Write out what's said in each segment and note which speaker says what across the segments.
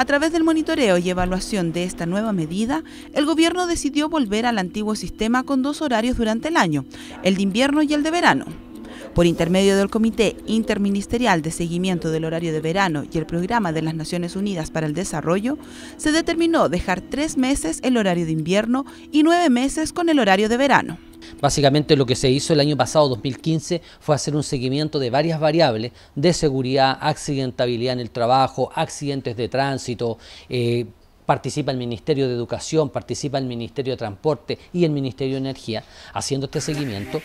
Speaker 1: A través del monitoreo y evaluación de esta nueva medida, el gobierno decidió volver al antiguo sistema con dos horarios durante el año, el de invierno y el de verano. Por intermedio del Comité Interministerial de Seguimiento del Horario de Verano y el Programa de las Naciones Unidas para el Desarrollo, se determinó dejar tres meses el horario de invierno y nueve meses con el horario de verano.
Speaker 2: Básicamente lo que se hizo el año pasado, 2015, fue hacer un seguimiento de varias variables de seguridad, accidentabilidad en el trabajo, accidentes de tránsito, eh, participa el Ministerio de Educación, participa el Ministerio de Transporte y el Ministerio de Energía haciendo este seguimiento.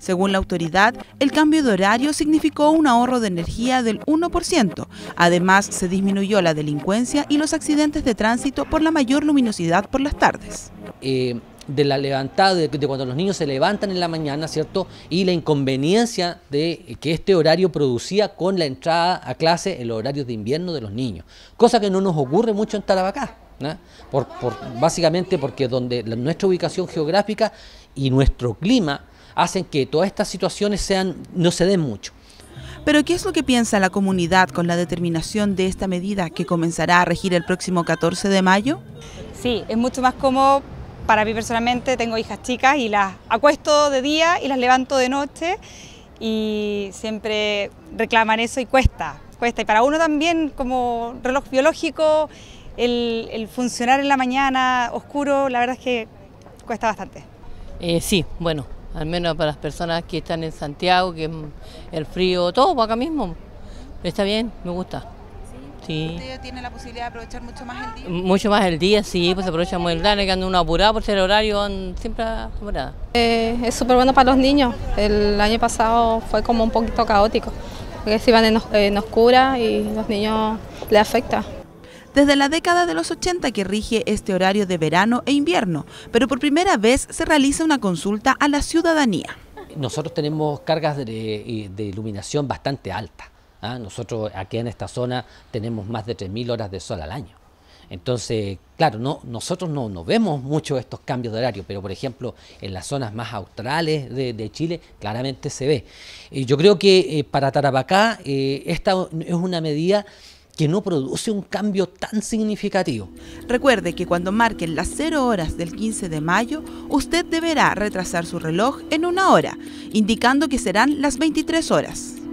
Speaker 2: Según la
Speaker 1: autoridad, el cambio de horario significó un ahorro de energía del 1%. Además, se disminuyó
Speaker 2: la delincuencia
Speaker 1: y los accidentes de tránsito por la mayor luminosidad por las tardes.
Speaker 2: Eh, de la levantada, de, cuando los niños se levantan en la mañana, ¿cierto? Y la inconveniencia de que este horario producía con la entrada a clase el horario de invierno de los niños, cosa que no nos ocurre mucho en Tarabacá, ¿no? por, por, básicamente porque donde nuestra ubicación geográfica y nuestro clima hacen que todas estas situaciones sean, no se den mucho. Pero ¿qué es lo que piensa la comunidad con la determinación
Speaker 1: de esta medida que comenzará a regir el próximo 14 de mayo?
Speaker 3: Sí, es mucho más como para mí personalmente tengo hijas chicas y las acuesto de día y las levanto de noche y siempre reclaman eso y cuesta, cuesta. Y para uno también como reloj biológico, el, funcionar en la mañana oscuro, la verdad es que cuesta bastante.
Speaker 4: Eh, sí, bueno, al menos para las personas que están en Santiago, que el frío, todo acá mismo, está bien, me gusta tiene
Speaker 1: la posibilidad de aprovechar mucho más el
Speaker 4: día? Mucho más el día, sí, pues aprovecha muy el día, que quedan uno apurado por ser horario, siempre
Speaker 3: eh, es súper bueno para los niños, el año pasado fue como un poquito caótico, porque se iban en, oscura y los niños les afecta.
Speaker 1: Desde la década de los 80 que rige este horario de verano e invierno, pero por primera vez se realiza una consulta a la ciudadanía.
Speaker 2: Nosotros tenemos cargas de, eh, de iluminación bastante altas ¿ah? Nosotros aquí en esta zona tenemos más de 3.000 horas de sol al año. Entonces, claro, nosotros no, vemos mucho estos cambios de horario, pero por ejemplo en las zonas más australes de, Chile claramente se ve. Y yo creo que eh, para Tarapacá eh, esta es una medida que no produce un cambio tan significativo. Recuerde que cuando marquen las 0
Speaker 1: horas del 15 de mayo, usted deberá retrasar su reloj en una hora, indicando que serán las 23 horas.